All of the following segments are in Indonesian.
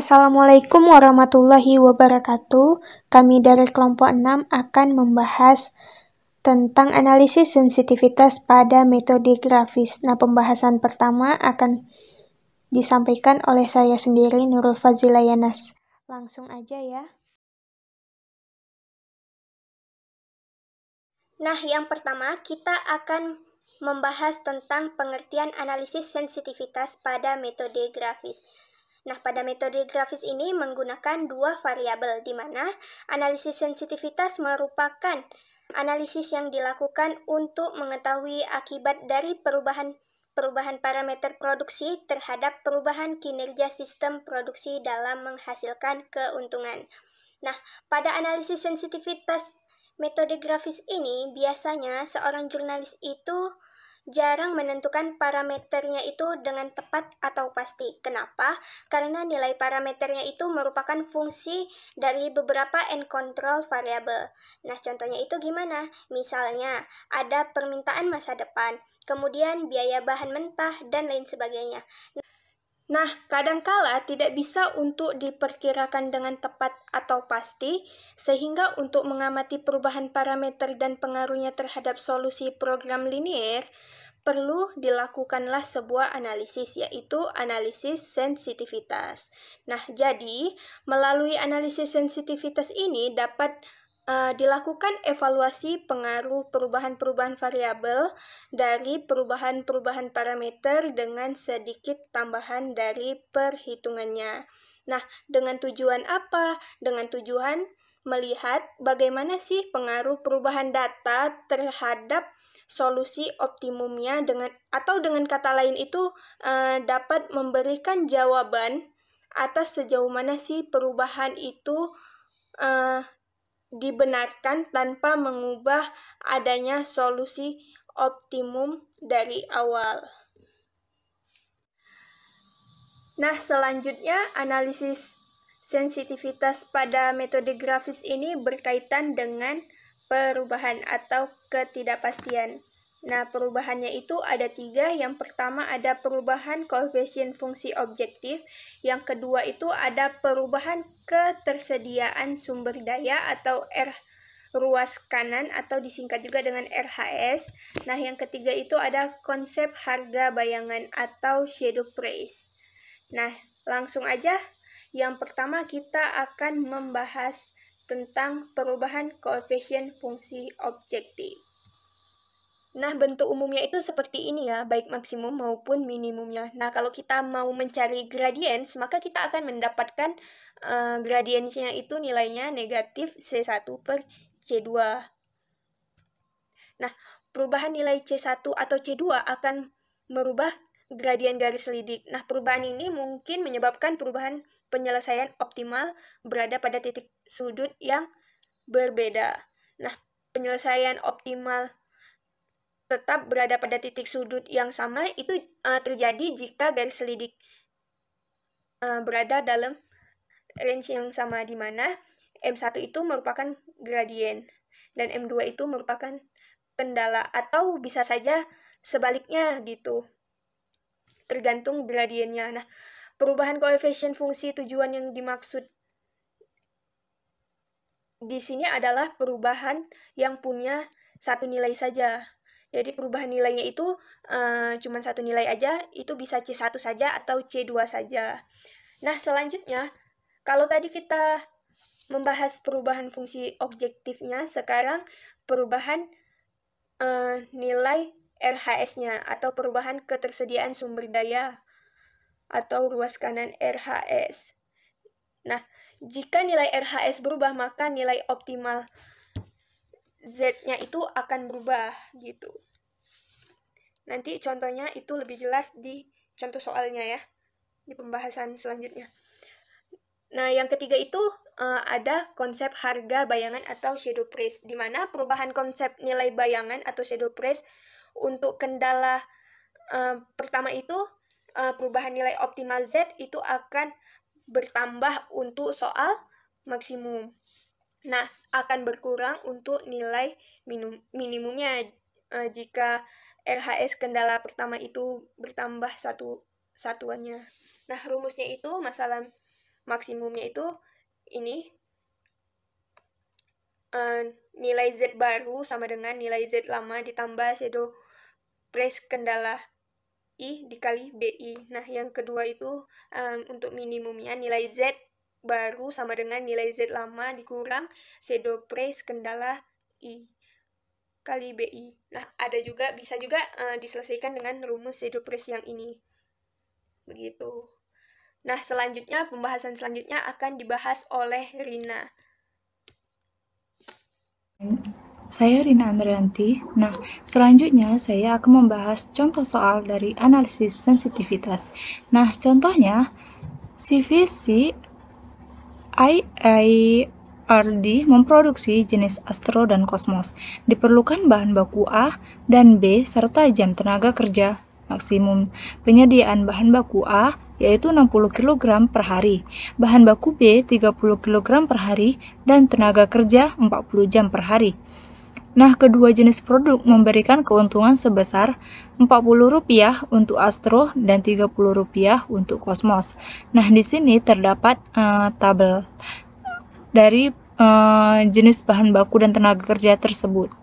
Assalamualaikum warahmatullahi wabarakatuh. Kami dari kelompok 6 akan membahas tentang analisis sensitivitas pada metode grafis. Nah, pembahasan pertama akan disampaikan oleh saya sendiri Nurul Fazila Yanas. Langsung aja ya. Nah, yang pertama kita akan membahas tentang pengertian analisis sensitivitas pada metode grafis. Nah, pada metode grafis ini menggunakan dua variabel di mana analisis sensitivitas merupakan analisis yang dilakukan untuk mengetahui akibat dari perubahan perubahan parameter produksi terhadap perubahan kinerja sistem produksi dalam menghasilkan keuntungan. Nah, pada analisis sensitivitas metode grafis ini biasanya seorang jurnalis itu jarang menentukan parameternya itu dengan tepat atau pasti. Kenapa? Karena nilai parameternya itu merupakan fungsi dari beberapa end control variable. Nah, contohnya itu gimana? Misalnya, ada permintaan masa depan, kemudian biaya bahan mentah, dan lain sebagainya. Nah, kadangkala tidak bisa untuk diperkirakan dengan tepat atau pasti, sehingga untuk mengamati perubahan parameter dan pengaruhnya terhadap solusi program linier, perlu dilakukanlah sebuah analisis, yaitu analisis sensitivitas. Nah, jadi melalui analisis sensitivitas ini dapat Eh, dilakukan evaluasi pengaruh perubahan-perubahan variabel dari perubahan-perubahan parameter dengan sedikit tambahan dari perhitungannya. Nah, dengan tujuan apa? Dengan tujuan melihat bagaimana sih pengaruh perubahan data terhadap solusi optimumnya dengan atau dengan kata lain itu uh, dapat memberikan jawaban atas sejauh mana sih perubahan itu uh, dibenarkan tanpa mengubah adanya solusi optimum dari awal. Nah, selanjutnya analisis sensitivitas pada metode grafis ini berkaitan dengan perubahan atau ketidakpastian. Nah, perubahannya itu ada tiga. Yang pertama ada perubahan koefisien fungsi objektif. Yang kedua itu ada perubahan ketersediaan sumber daya atau R ruas kanan atau disingkat juga dengan RHS. Nah, yang ketiga itu ada konsep harga bayangan atau shadow price. Nah, langsung aja. Yang pertama kita akan membahas tentang perubahan koefisien fungsi objektif. Nah, bentuk umumnya itu seperti ini ya, baik maksimum maupun minimumnya. Nah, kalau kita mau mencari gradien maka kita akan mendapatkan uh, itu nilainya negatif C1 per C2. Nah, perubahan nilai C1 atau C2 akan merubah gradien garis lidik. Nah, perubahan ini mungkin menyebabkan perubahan penyelesaian optimal berada pada titik sudut yang berbeda. Nah, penyelesaian optimal tetap berada pada titik sudut yang sama itu uh, terjadi jika garis selidik uh, berada dalam range yang sama di mana M1 itu merupakan gradien dan M2 itu merupakan kendala atau bisa saja sebaliknya gitu. Tergantung gradiennya. Nah, perubahan koefisien fungsi tujuan yang dimaksud di sini adalah perubahan yang punya satu nilai saja jadi perubahan nilainya itu e, eh, cuma satu nilai aja, itu bisa C1 saja atau C2 saja. Nah, selanjutnya, kalau tadi kita membahas perubahan fungsi objektifnya, sekarang perubahan e, nilai RHS-nya atau perubahan ketersediaan sumber daya atau ruas kanan RHS. Nah, jika nilai RHS berubah, maka nilai optimal Z-nya itu akan berubah gitu. Nanti contohnya itu lebih jelas di contoh soalnya ya, di pembahasan selanjutnya. Nah, yang ketiga itu uh, ada konsep harga bayangan atau shadow price, di mana perubahan konsep nilai bayangan atau shadow price untuk kendala uh, pertama itu uh, perubahan nilai optimal Z itu akan bertambah untuk soal maksimum. Nah, akan berkurang untuk nilai minum, minimumnya uh, jika RHS kendala pertama itu bertambah satu satuannya. Nah, rumusnya itu masalah maksimumnya itu ini uh, nilai Z baru sama dengan nilai Z lama ditambah shadow price kendala I dikali BI. Nah, yang kedua itu um, untuk minimumnya nilai Z baru sama dengan nilai Z lama dikurang C pre kendala I kali BI. Nah, ada juga bisa juga uh, diselesaikan dengan rumus C pre yang ini. Begitu. Nah, selanjutnya pembahasan selanjutnya akan dibahas oleh Rina. Saya Rina Andrianti. Nah, selanjutnya saya akan membahas contoh soal dari analisis sensitivitas. Nah, contohnya CVC IIRD memproduksi jenis Astro dan kosmos. Diperlukan bahan baku A dan B serta jam tenaga kerja maksimum. Penyediaan bahan baku A yaitu 60 kg per hari, bahan baku B 30 kg per hari, dan tenaga kerja 40 jam per hari. Nah, kedua jenis produk memberikan keuntungan sebesar Rp40 untuk Astro dan Rp30 untuk Cosmos. Nah, di sini terdapat uh, tabel dari uh, jenis bahan baku dan tenaga kerja tersebut.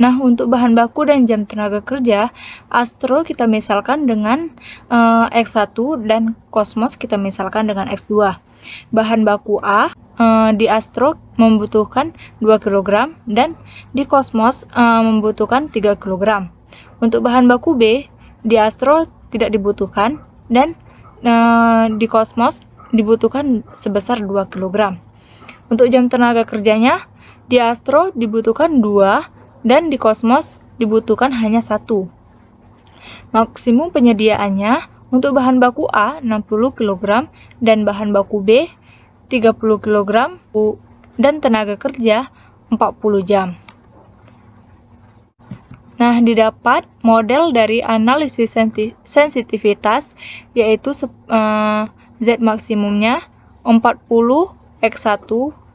Nah, untuk bahan baku dan jam tenaga kerja, Astro kita misalkan dengan uh, eh, X1 dan Kosmos kita misalkan dengan X2. Bahan baku A Eh, di Astro membutuhkan 2 kg dan di Kosmos eh, membutuhkan 3 kg. Untuk bahan baku B di Astro tidak dibutuhkan dan eh, di Kosmos dibutuhkan sebesar 2 kg. Untuk jam tenaga kerjanya di Astro dibutuhkan 2 dan di Kosmos dibutuhkan hanya 1. Maksimum penyediaannya untuk bahan baku A 60 kg dan bahan baku B 30 kg dan tenaga kerja 40 jam. Nah, didapat model dari analisis sensitivitas yaitu eh, Z maksimumnya 40 X1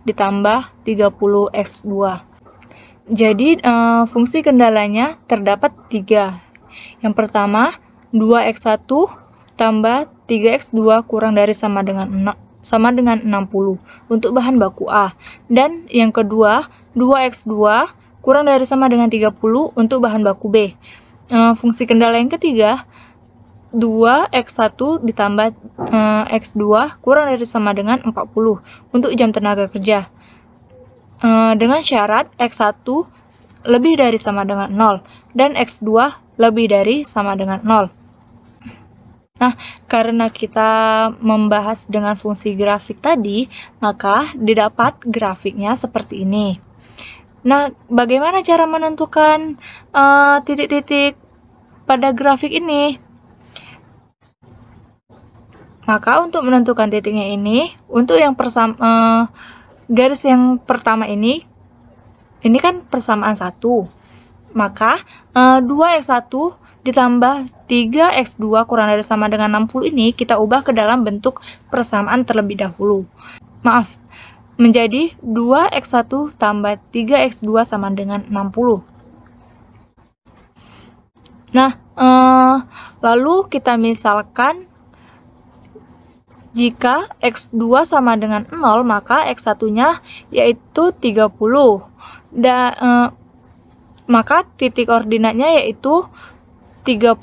ditambah 30 X2. Jadi, eh, fungsi kendalanya terdapat 3. Yang pertama, 2X1 tambah 3X2 kurang dari sama dengan 0 sama dengan 60 untuk bahan baku A. Dan yang kedua, 2x2 kurang dari sama dengan 30 untuk bahan baku B. E, fungsi kendala yang ketiga, 2x1 ditambah e, eh, x2 kurang dari sama dengan 40 untuk jam tenaga kerja. E, dengan syarat x1 lebih dari sama dengan 0 dan x2 lebih dari sama dengan 0. Nah, karena kita membahas dengan fungsi grafik tadi, maka didapat grafiknya seperti ini. Nah, bagaimana cara menentukan eh, titik-titik uh, pada grafik ini? Maka untuk menentukan titiknya ini, untuk yang persama, uh, eh, garis yang pertama ini, ini kan persamaan satu. Maka uh, eh, 2x1 ditambah 3x2 kurang dari sama dengan 60 ini kita ubah ke dalam bentuk persamaan terlebih dahulu. Maaf, menjadi 2x1 tambah 3x2 sama dengan 60. Nah, eh, lalu kita misalkan jika x2 sama dengan 0, maka x1-nya yaitu 30. Dan, eh, maka titik ordinatnya yaitu 30,0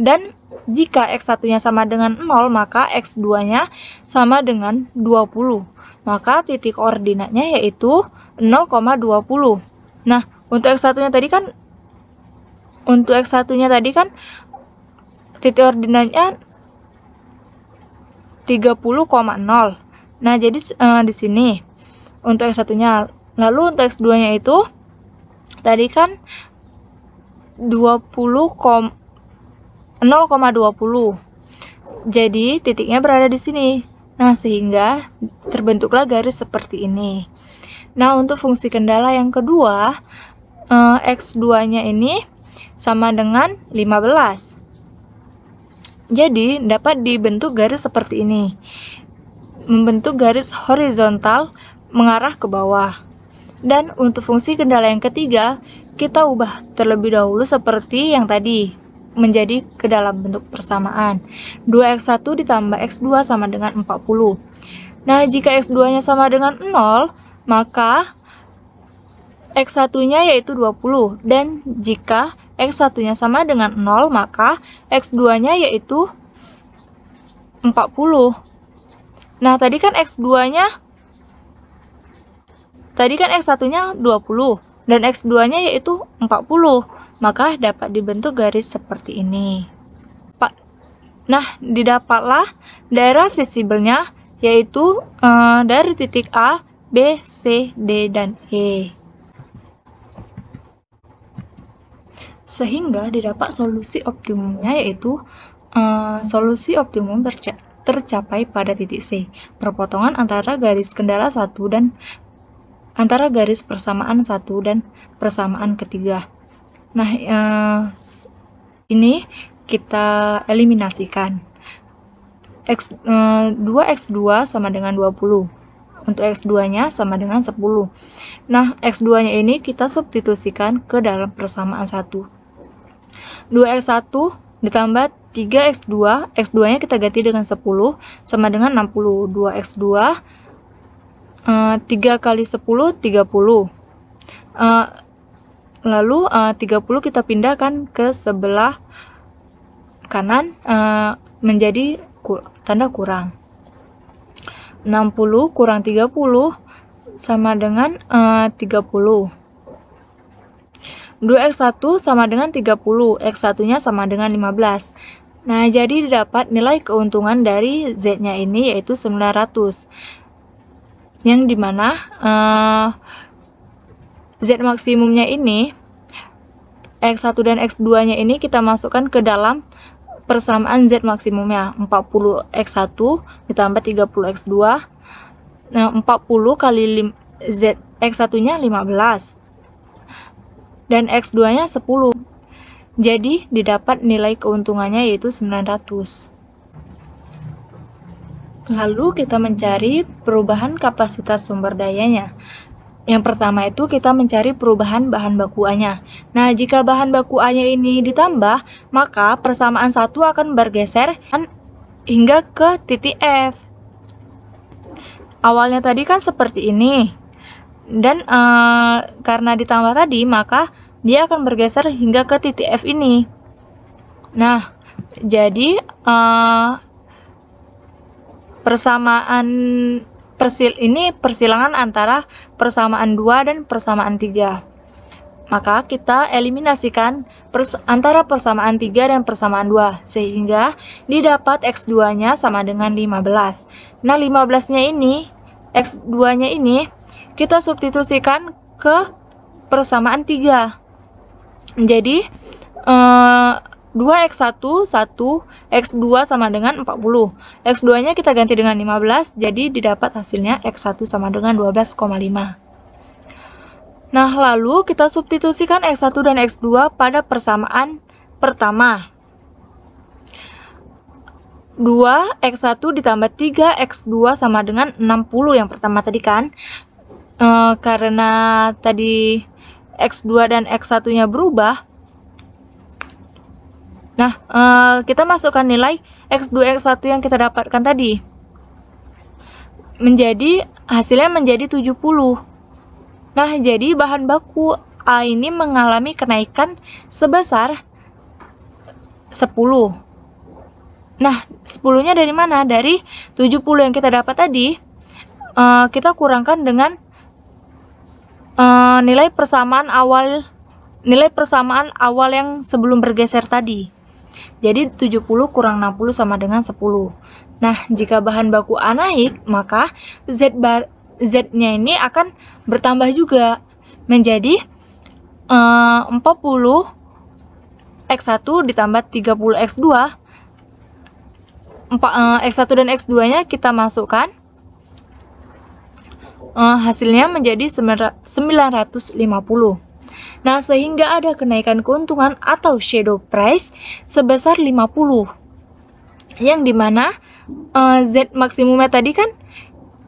dan jika X1-nya sama dengan 0 maka X2-nya sama dengan 20 maka titik koordinatnya yaitu 0,20 nah untuk X1-nya tadi kan untuk X1-nya tadi kan titik koordinatnya 30,0 nah jadi eh, di sini untuk X1-nya lalu untuk X2-nya itu tadi kan 0,20 jadi titiknya berada di sini nah sehingga terbentuklah garis seperti ini nah untuk fungsi kendala yang kedua eh, x2 nya ini sama dengan 15 jadi, dapat dibentuk garis seperti ini. Membentuk garis horizontal mengarah ke bawah. Dan untuk fungsi kendala yang ketiga, kita ubah terlebih dahulu seperti yang tadi menjadi ke dalam bentuk persamaan. 2x1 ditambah x2 sama dengan 40. Nah, jika x2-nya sama dengan 0, maka x1-nya yaitu 20. Dan jika x1-nya sama dengan 0, maka x2-nya yaitu 40. Nah, tadi kan x2-nya tadi kan x1-nya 20 dan X2-nya yaitu 40, maka dapat dibentuk garis seperti ini. Nah, didapatlah daerah visibelnya yaitu eh, dari titik A, B, C, D, dan E. Sehingga didapat solusi optimumnya yaitu eh, solusi optimum tercapai pada titik C, perpotongan antara garis kendala 1 dan antara garis persamaan satu dan persamaan ketiga. Nah, eh, ini kita eliminasikan. X, eh, 2x2 sama dengan 20. Untuk x2-nya sama dengan 10. Nah, x2-nya ini kita substitusikan ke dalam persamaan 1. 2x1 ditambah 3x2, x2-nya kita ganti dengan 10 sama dengan 60. 2x2 3 eh, kali 10, 30. Eh, lalu 30 eh, kita pindahkan ke sebelah kanan menjadi tanda kurang. 60 kurang 30 sama dengan uh, 30. 2x1 sama dengan 30, x1-nya sama dengan 15. Nah, jadi didapat nilai keuntungan dari z-nya ini yaitu 900 yang dimana uh, eh, Z maksimumnya ini X1 dan X2 nya ini kita masukkan ke dalam persamaan Z maksimumnya 40X1 ditambah 30X2 nah 40 kali Z X1 nya 15 dan X2 nya 10 jadi didapat nilai keuntungannya yaitu 900 Lalu kita mencari perubahan kapasitas sumber dayanya. Yang pertama itu kita mencari perubahan bahan baku A-nya. Nah, jika bahan baku A-nya ini ditambah, maka persamaan satu akan bergeser hingga ke titik F. Awalnya tadi kan seperti ini. Dan e, karena ditambah tadi, maka dia akan bergeser hingga ke titik F ini. Nah, jadi e, persamaan persil ini persilangan antara persamaan 2 dan persamaan 3. Maka kita eliminasikan pers antara persamaan 3 dan persamaan 2 sehingga didapat x2-nya sama dengan 15. Nah, 15-nya ini x2-nya ini kita substitusikan ke persamaan 3. Jadi eh 2x1 1 x2 sama dengan 40 x2 nya kita ganti dengan 15 jadi didapat hasilnya x1 sama dengan 12,5 nah lalu kita substitusikan x1 dan x2 pada persamaan pertama 2 x1 ditambah 3 x2 sama dengan 60 yang pertama tadi kan e, karena tadi x2 dan x1 nya berubah Nah, uh, kita masukkan nilai X2, X1 yang kita dapatkan tadi. Menjadi, hasilnya menjadi 70. Nah, jadi bahan baku A ini mengalami kenaikan sebesar 10. Nah, 10-nya dari mana? Dari 70 yang kita dapat tadi, uh, kita kurangkan dengan uh, nilai persamaan awal nilai persamaan awal yang sebelum bergeser tadi. Jadi 70 kurang 60 sama dengan 10. Nah, jika bahan baku A naik, maka Z bar Z-nya ini akan bertambah juga menjadi 40 eh, X1 ditambah 30 X2 4, X1 dan X2-nya kita masukkan eh, hasilnya menjadi 950 Nah, sehingga ada kenaikan keuntungan atau shadow price sebesar 50. Yang dimana uh, eh, Z maksimumnya tadi kan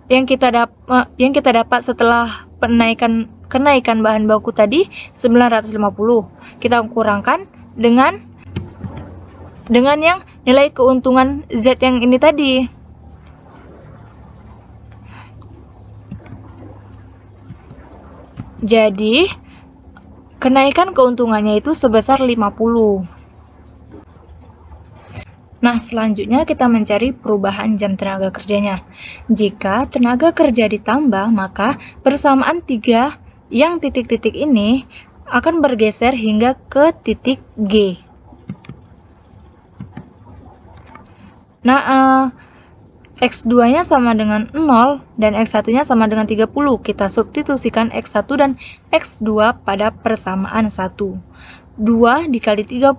yang kita dapat uh, eh, yang kita dapat setelah penaikan kenaikan bahan baku tadi 950. Kita kurangkan dengan dengan yang nilai keuntungan Z yang ini tadi. Jadi, Kenaikan keuntungannya itu sebesar 50. Nah, selanjutnya kita mencari perubahan jam tenaga kerjanya. Jika tenaga kerja ditambah, maka persamaan 3 yang titik-titik ini akan bergeser hingga ke titik G. Nah, uh, X2-nya sama dengan 0 dan X1-nya sama dengan 30. Kita substitusikan X1 dan X2 pada persamaan 1. 2 dikali 30, 30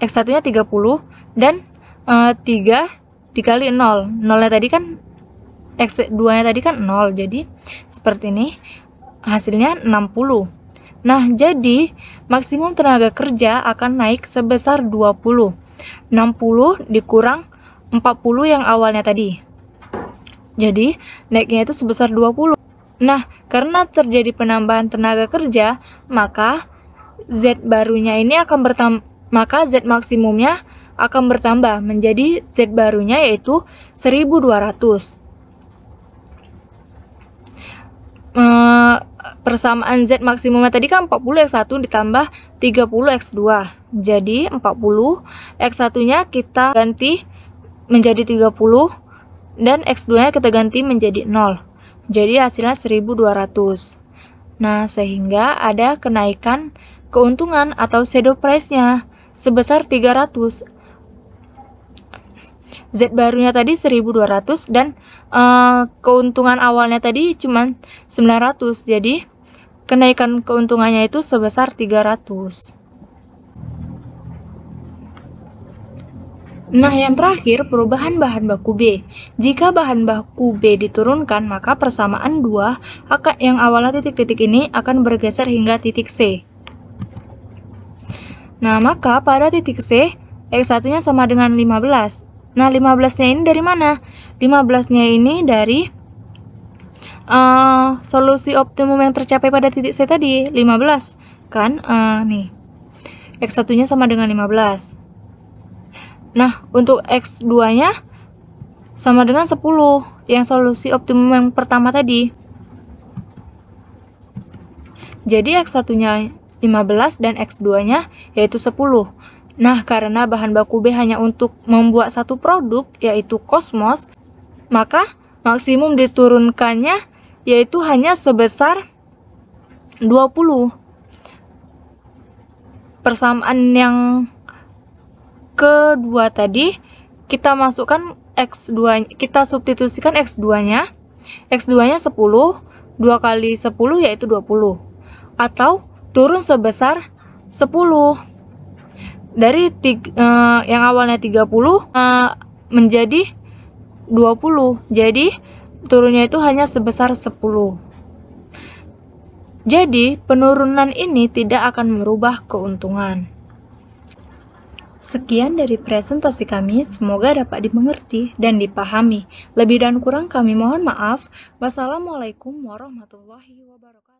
X1-nya 30 dan e, eh, 3 dikali 0. 0-nya tadi kan X2-nya tadi kan 0. Jadi seperti ini hasilnya 60. Nah, jadi maksimum tenaga kerja akan naik sebesar 20. 60 dikurang 40 yang awalnya tadi. Jadi, naiknya itu sebesar 20. Nah, karena terjadi penambahan tenaga kerja, maka Z barunya ini akan bertambah maka Z maksimumnya akan bertambah menjadi Z barunya yaitu 1200. E, eh, persamaan Z maksimumnya tadi kan 40x1 ditambah 30x2. Jadi 40 x1-nya kita ganti menjadi 30 dan X2-nya kita ganti menjadi 0. Jadi hasilnya 1200. Nah, sehingga ada kenaikan keuntungan atau shadow price-nya sebesar 300. Z barunya tadi 1200 dan uh, keuntungan awalnya tadi cuma 900. Jadi kenaikan keuntungannya itu sebesar 300. Nah, yang terakhir, perubahan bahan baku B. Jika bahan baku B diturunkan, maka persamaan 2 akan yang awalnya titik-titik ini akan bergeser hingga titik C. Nah, maka pada titik C, X1-nya sama dengan 15. Nah, 15-nya ini dari mana? 15-nya ini dari uh, solusi optimum yang tercapai pada titik C tadi, 15. Kan, uh, nih. X1-nya sama dengan 15. Nah, untuk X2-nya sama dengan 10 yang solusi optimum yang pertama tadi. Jadi X1-nya 15 dan X2-nya yaitu 10. Nah, karena bahan baku B hanya untuk membuat satu produk yaitu kosmos, maka maksimum diturunkannya yaitu hanya sebesar 20. Persamaan yang kedua tadi kita masukkan X2 kita substitusikan X2-nya X2-nya 10 2 kali 10 yaitu 20 atau turun sebesar 10 dari tiga, eh, yang awalnya 30 eh, menjadi 20 jadi turunnya itu hanya sebesar 10 jadi penurunan ini tidak akan merubah keuntungan Sekian dari presentasi kami, semoga dapat dimengerti dan dipahami. Lebih dan kurang kami mohon maaf. Wassalamualaikum warahmatullahi wabarakatuh.